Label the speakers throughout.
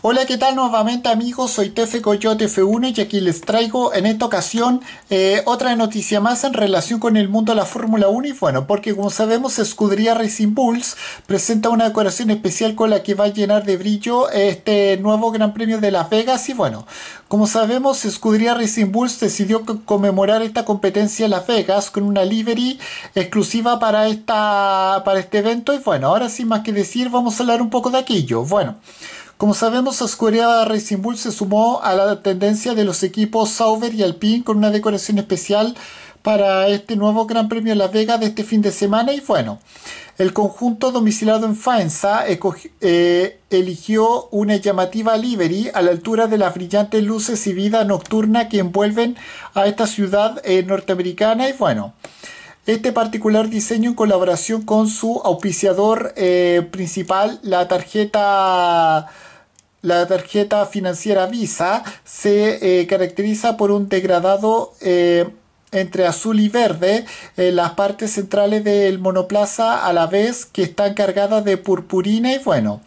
Speaker 1: Hola, ¿qué tal nuevamente amigos? Soy Tefe Coyote F1 y aquí les traigo en esta ocasión eh, otra noticia más en relación con el mundo de la Fórmula 1 y bueno, porque como sabemos Escudería Racing Bulls presenta una decoración especial con la que va a llenar de brillo este nuevo Gran Premio de Las Vegas y bueno, como sabemos Escudería Racing Bulls decidió conmemorar esta competencia en Las Vegas con una livery exclusiva para, esta, para este evento y bueno, ahora sin más que decir vamos a hablar un poco de aquello. Bueno. Como sabemos, de Racing Bull se sumó a la tendencia de los equipos Sauber y Alpine con una decoración especial para este nuevo Gran Premio de Las Vegas de este fin de semana y bueno, el conjunto domiciliado en Faenza eh, eligió una llamativa livery a la altura de las brillantes luces y vida nocturna que envuelven a esta ciudad eh, norteamericana y bueno, este particular diseño en colaboración con su auspiciador eh, principal, la tarjeta la tarjeta financiera Visa se eh, caracteriza por un degradado eh, entre azul y verde en las partes centrales del monoplaza a la vez que están cargadas de purpurina y bueno,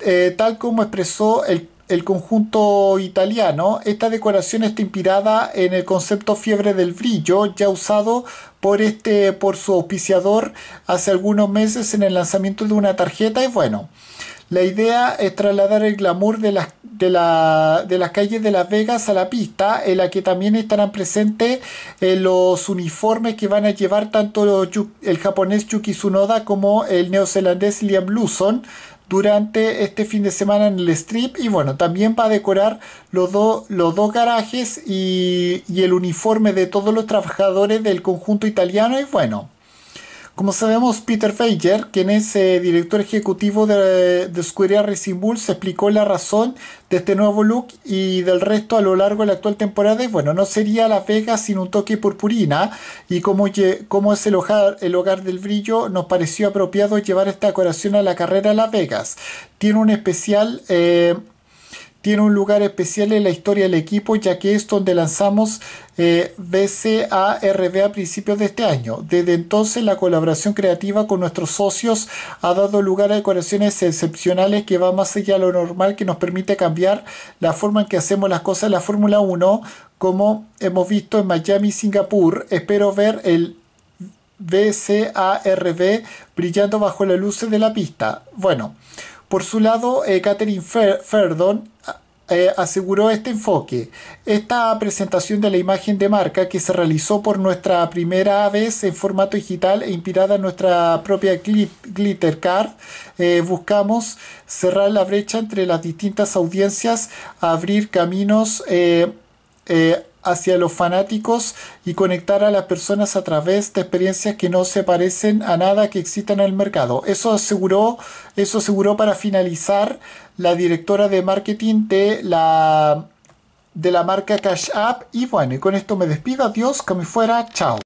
Speaker 1: eh, tal como expresó el, el, conjunto italiano, esta decoración está inspirada en el concepto fiebre del brillo ya usado por, este, por su auspiciador hace algunos meses en el lanzamiento de una tarjeta y bueno. La idea es trasladar el glamour de las, de, las calles de Las Vegas a la pista, en la que también estarán presentes eh, los uniformes que van a llevar tanto el japonés Yuki Tsunoda como el neozelandés Liam Lawson durante este fin de semana en el strip y bueno, también va a decorar los, los dos garajes y, y el uniforme de todos los trabajadores del conjunto italiano y bueno, como sabemos, Peter Feiger, quien es eh, director ejecutivo de, de Square Racing Bull, se explicó la razón de este nuevo look y del resto a lo largo de la actual temporada. Bueno, no sería Las Vegas sin un toque purpurina y como, es el hogar, del brillo, nos pareció apropiado llevar esta decoración a la carrera de Las Vegas. Tiene un especial... Eh, tiene un lugar especial en la historia del equipo, ya que es donde lanzamos BCARB eh, a principios de este año. Desde entonces, la colaboración creativa con nuestros socios ha dado lugar a decoraciones excepcionales que van más allá de lo normal, que nos permite cambiar la forma en que hacemos las cosas en la Fórmula 1, como hemos visto en Miami y Singapur. Espero ver el BCARB brillando bajo las luces de la pista. Bueno. Por su lado, eh, Catherine Ferdon eh, aseguró este enfoque. Esta presentación de la imagen de marca que se realizó por nuestra primera vez en formato digital e inspirada en nuestra propia Glitter Card, eh, buscamos cerrar la brecha entre las distintas audiencias, abrir caminos hacia los fanáticos y conectar a las personas a través de experiencias que no se parecen a nada que exista en el mercado. Eso aseguró, eso aseguró para finalizar la directora de marketing de la de la marca Cash App y bueno, y con esto me despido, adiós, que me fuera, chao.